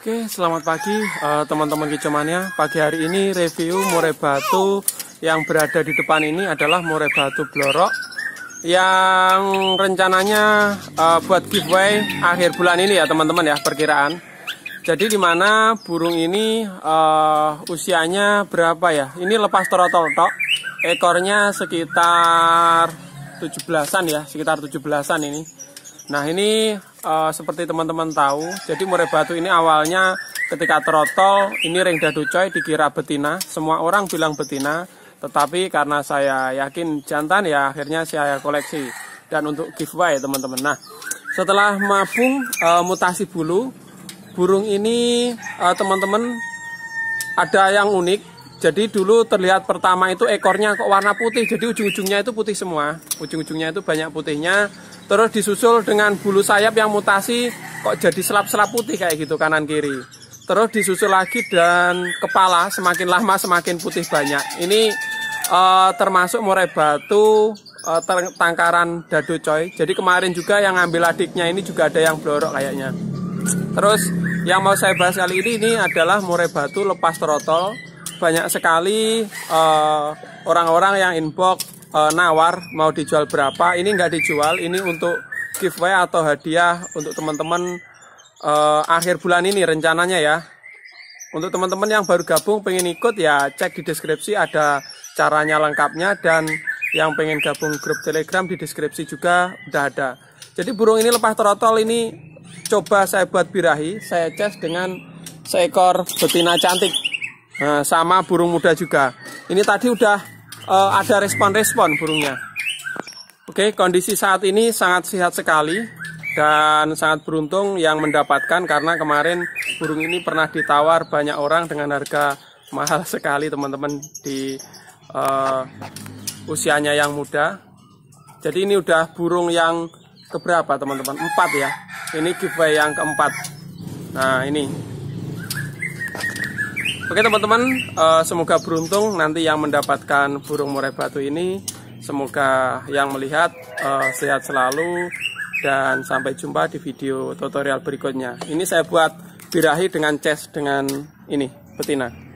Oke, selamat pagi teman eh, teman-teman kicomania. Pagi hari ini review murai batu yang berada di depan ini adalah murai batu blorok yang rencananya uh, buat giveaway akhir bulan ini ya teman-teman ya perkiraan. Jadi di mana burung ini uh, usianya berapa ya? Ini lepas torotol tok. Ekornya sekitar 17-an ya, sekitar 17-an ini. Nah ini uh, seperti teman-teman tahu, jadi murai batu ini awalnya ketika terotol, ini ring dadu coy dikira betina. Semua orang bilang betina, tetapi karena saya yakin jantan ya akhirnya saya koleksi. Dan untuk giveaway teman-teman. Nah setelah mabung uh, mutasi bulu, burung ini eh, teman-teman ada yang unik. Jadi dulu terlihat pertama itu ekornya kok warna putih, jadi ujung-ujungnya itu putih semua. Ujung-ujungnya itu banyak putihnya terus disusul dengan bulu sayap yang mutasi kok jadi selap-selap putih kayak gitu kanan kiri terus disusul lagi dan kepala semakin lama semakin putih banyak ini uh, termasuk murai batu uh, tangkaran dadu coy jadi kemarin juga yang ngambil adiknya ini juga ada yang blorok kayaknya terus yang mau saya bahas kali ini ini adalah murai batu lepas trotol banyak sekali eh, orang-orang uh, orang -orang yang inbox uh, nawar mau dijual berapa ini nggak dijual ini untuk giveaway atau hadiah untuk teman-teman uh, akhir bulan ini rencananya ya untuk teman-teman yang baru gabung pengen ikut ya cek di deskripsi ada caranya lengkapnya dan yang pengen gabung grup telegram di deskripsi juga udah ada jadi burung ini lepas trotol ini coba saya buat birahi saya cek dengan seekor betina cantik nah, sama burung muda juga ini tadi udah uh, ada respon-respon burungnya. Oke, kondisi saat ini sangat sehat sekali dan sangat beruntung yang mendapatkan karena kemarin burung ini pernah ditawar banyak orang dengan harga mahal sekali teman-teman di uh, usianya yang muda. Jadi ini udah burung yang keberapa teman-teman? Empat ya. Ini giveaway yang keempat. Nah ini Oke teman-teman, uh, semoga beruntung nanti yang mendapatkan burung murai batu ini. Semoga yang melihat uh, sehat selalu dan sampai jumpa di video tutorial berikutnya. Ini saya buat birahi dengan chest dengan ini, betina.